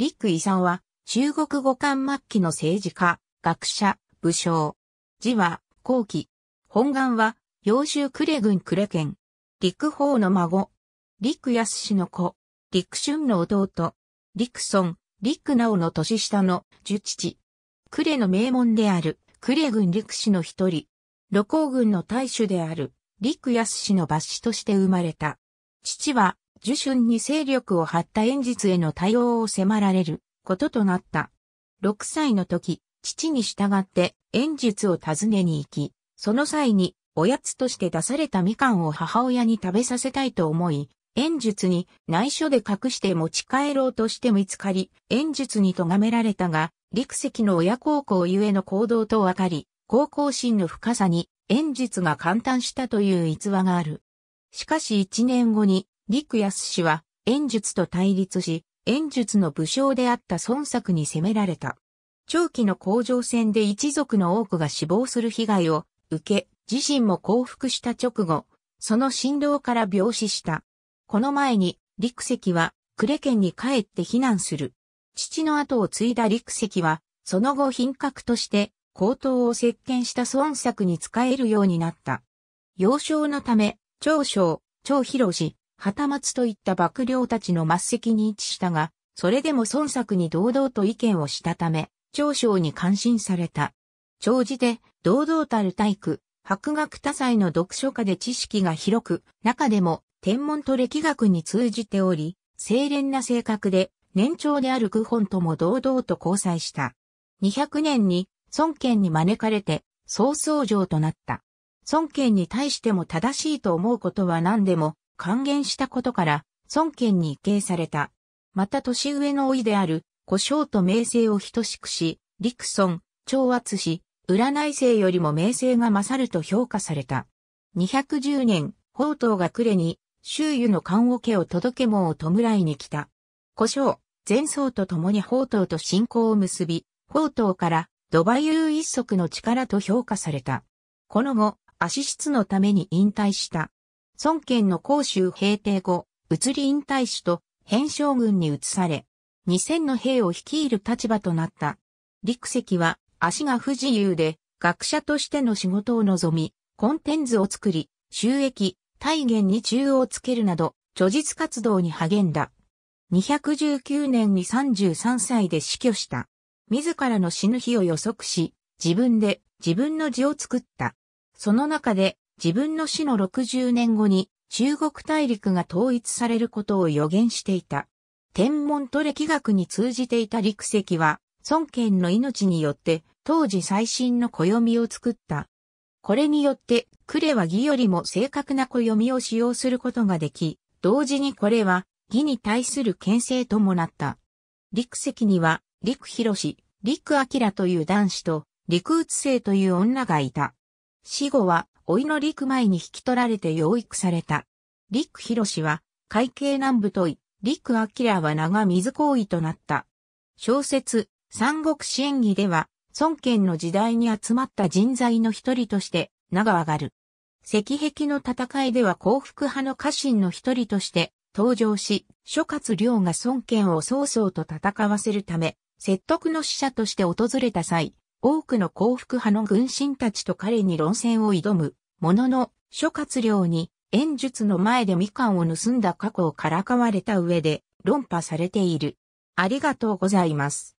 陸遺産は、中国語漢末期の政治家、学者、武将。字は、後期。本願は、幼州呉郡呉県。陸法の孫。陸安氏の子。陸春の弟。陸孫、陸直の年下の、樹父。呉の名門である、呉郡陸氏の一人。露光軍の大主である、陸安氏の抜子として生まれた。父は、受春に勢力を張った演術への対応を迫られることとなった。6歳の時、父に従って演術を訪ねに行き、その際におやつとして出されたみかんを母親に食べさせたいと思い、演術に内緒で隠して持ち帰ろうとして見つかり、演術に咎められたが、陸石の親孝行ゆえの行動とわかり、高校心の深さに演術が感嘆したという逸話がある。しかし一年後に陸康氏は、演術と対立し、演術の武将であった孫作に攻められた。長期の甲状戦で一族の多くが死亡する被害を受け、自身も降伏した直後、その振動から病死した。この前に、陸石は、呉県に帰って避難する。父の後を継いだ陸石は、その後品格として、高等を接見した孫作に仕えるようになった。幼少のため、長将、長広氏、旗松といった幕僚たちの末席に位置したが、それでも孫作に堂々と意見をしたため、長将に感心された。長寿で、堂々たる体育、博学多彩の読書家で知識が広く、中でも天文と歴学に通じており、精廉な性格で、年長である句本とも堂々と交際した。200年に、孫権に招かれて、曹操城となった。孫権に対しても正しいと思うことは何でも、還元したことから、孫権に移された。また年上の老いである、故障と名声を等しくし、陸尊、長圧し、占い性よりも名声が勝ると評価された。210年、宝刀が暮れに、周囲の棺桶を届け門を弔いに来た。故障、前奏と共に宝刀と信仰を結び、宝刀から土馬優一足の力と評価された。この後、足質のために引退した。孫権の甲州平定後、移り引退しと編将軍に移され、2000の兵を率いる立場となった。陸石は足が不自由で学者としての仕事を望み、コンテンツを作り、収益、体現に中央をつけるなど、著述活動に励んだ。219年に33歳で死去した。自らの死ぬ日を予測し、自分で自分の字を作った。その中で自分の死の60年後に中国大陸が統一されることを予言していた。天文と歴学に通じていた陸石は、孫権の命によって当時最新の暦を作った。これによって、クレは義よりも正確な暦を使用することができ、同時にこれは義に対する牽制ともなった。陸石には、陸広氏、陸明という男子と、陸宇生という女がいた。死後は、おいの陸前に引き取られて養育された。陸博は、海計南部とい、陸明は長水行為となった。小説、三国志演義では、孫権の時代に集まった人材の一人として、名が上がる。石壁の戦いでは幸福派の家臣の一人として登場し、諸葛亮が孫権を曹操と戦わせるため、説得の使者として訪れた際、多くの幸福派の軍神たちと彼に論戦を挑む、ものの、諸葛亮に、演術の前でみかんを盗んだ過去をからかわれた上で、論破されている。ありがとうございます。